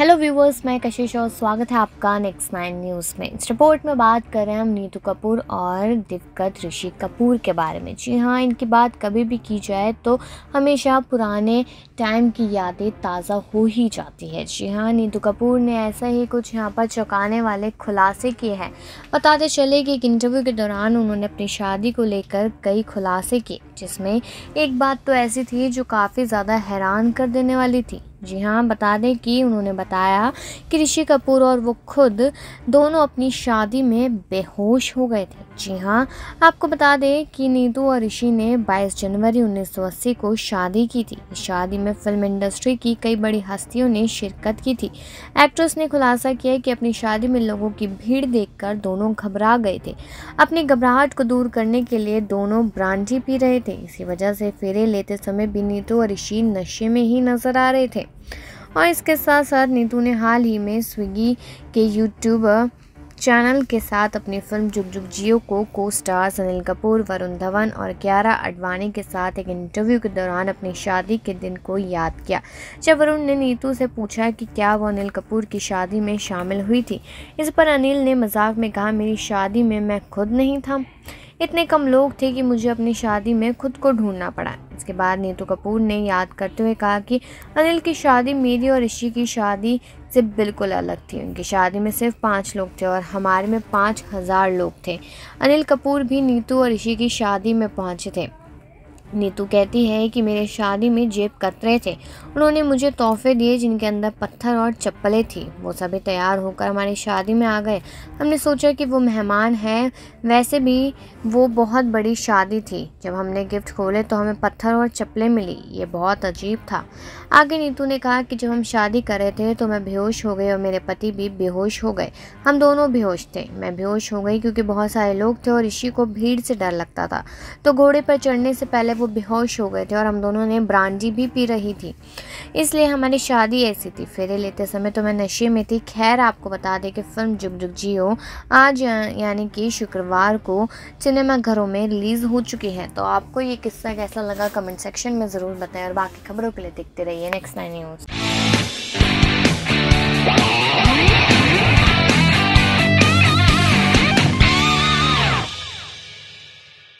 hello viewers मैं कशिश और स्वागत है आपका नेक्स्ट नाइन न्यूज़ में इस रिपोर्ट में बात कर रहे हैं हम नीतू कपूर और दिवगत ऋषि कपूर के बारे में जी हाँ इनकी बात कभी भी की जाए तो हमेशा पुराने टाइम की यादें ताज़ा हो ही जाती है जी हाँ नीतू कपूर ने ऐसा ही कुछ यहाँ पर चौंकाने वाले खुलासे किए हैं बताते चले कि एक इंटरव्यू के दौरान उन्होंने अपनी शादी को लेकर कई खुलासे किए जिसमें एक बात तो ऐसी थी जो काफ़ी ज़्यादा हैरान कर देने वाली थी जी हाँ बता दें कि उन्होंने बताया कि ऋषि कपूर और वो खुद दोनों अपनी शादी में बेहोश हो गए थे जी हाँ आपको बता दें कि नीतू और ऋषि ने 22 जनवरी 1980 को शादी की थी शादी में फिल्म इंडस्ट्री की कई बड़ी हस्तियों ने शिरकत की थी एक्ट्रेस ने खुलासा किया कि अपनी शादी में लोगों की भीड़ देख दोनों घबरा गए थे अपनी घबराहट को दूर करने के लिए दोनों ब्रांडी पी रहे थे इसी वजह से फेरे लेते समय भी नीतू और ऋषि नशे में ही नजर आ रहे थे और इसके साथ साथ नीतू ने हाल ही में स्विगी के यूट्यूब चैनल के साथ अपनी फिल्म जुग जुग जियो को को स्टार अनिल कपूर वरुण धवन और क्यारा अडवाणी के साथ एक इंटरव्यू के दौरान अपनी शादी के दिन को याद किया जब वरुण ने नीतू से पूछा कि क्या वो अनिल कपूर की शादी में शामिल हुई थी इस पर अनिल ने मजाक में कहा मेरी शादी में मैं खुद नहीं था इतने कम लोग थे कि मुझे अपनी शादी में खुद को ढूंढना पड़ा इसके बाद नीतू कपूर ने याद करते हुए कहा कि अनिल की शादी मेरी और ऋषि की शादी से बिल्कुल अलग थी उनकी शादी में सिर्फ पाँच लोग थे और हमारे में पाँच हज़ार लोग थे अनिल कपूर भी नीतू और ऋषि की शादी में पहुँचे थे नीतू कहती है कि मेरे शादी में जेब कतरे थे उन्होंने मुझे तोहफे दिए जिनके अंदर पत्थर और चप्पलें थी वो सभी तैयार होकर हमारी शादी में आ गए हमने सोचा कि वो मेहमान हैं वैसे भी वो बहुत बड़ी शादी थी जब हमने गिफ्ट खोले तो हमें पत्थर और चप्पलें मिली ये बहुत अजीब था आगे नीतू ने कहा कि जब हम शादी कर रहे थे तो मैं बेहोश हो गई और मेरे पति भी बेहोश हो गए हम दोनों बेहोश थे मैं बेहोश हो गई क्योंकि बहुत सारे लोग थे और ऋषि को भीड़ से डर लगता था तो घोड़े पर चढ़ने से पहले वो बेहोश हो गए थे और हम दोनों ने ब्रांडी भी पी रही थी इसलिए हमारी शादी ऐसी थी फेरे लेते समय तो मैं नशे में थी खैर आपको बता दें कि फिल्म जुग जुग जियो आज यानी कि शुक्रवार को सिनेमा घरों में रिलीज़ हो चुकी है तो आपको ये किस्सा कैसा लगा कमेंट सेक्शन में ज़रूर बताएं और बाकी खबरों के लिए देखते रहिए नेक्स्ट नाइन न्यूज़